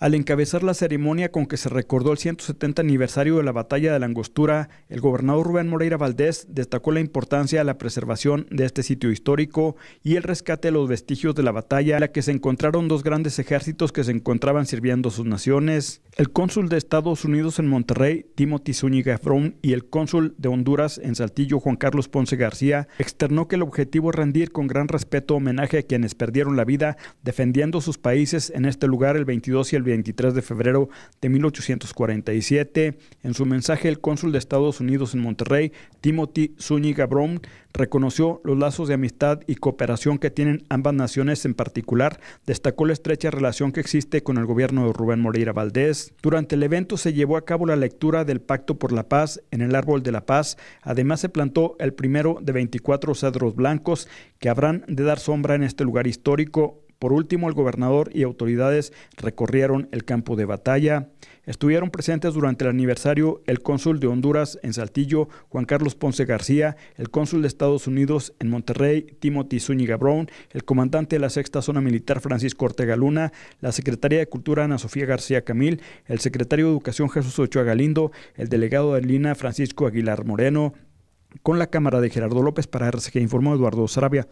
Al encabezar la ceremonia con que se recordó el 170 aniversario de la Batalla de la Angostura, el gobernador Rubén Moreira Valdés destacó la importancia de la preservación de este sitio histórico y el rescate de los vestigios de la batalla en la que se encontraron dos grandes ejércitos que se encontraban sirviendo sus naciones. El cónsul de Estados Unidos en Monterrey, Timothy Zúñiga Brón, y el cónsul de Honduras en Saltillo, Juan Carlos Ponce García, externó que el objetivo es rendir con gran respeto homenaje a quienes perdieron la vida defendiendo sus países en este lugar el 22 y el 23 de febrero de 1847. En su mensaje, el cónsul de Estados Unidos en Monterrey, Timothy Zúñiga Brón, Reconoció los lazos de amistad y cooperación que tienen ambas naciones en particular, destacó la estrecha relación que existe con el gobierno de Rubén Moreira Valdés. Durante el evento se llevó a cabo la lectura del Pacto por la Paz en el Árbol de la Paz. Además se plantó el primero de 24 cedros blancos que habrán de dar sombra en este lugar histórico. Por último, el gobernador y autoridades recorrieron el campo de batalla. Estuvieron presentes durante el aniversario el cónsul de Honduras en Saltillo, Juan Carlos Ponce García, el cónsul de Estados Unidos en Monterrey, Timothy Zúñiga Brown, el comandante de la sexta zona militar Francisco Ortega Luna, la secretaria de Cultura Ana Sofía García Camil, el secretario de Educación Jesús Ochoa Galindo, el delegado de Lina Francisco Aguilar Moreno, con la cámara de Gerardo López para que informó Eduardo Sarabia.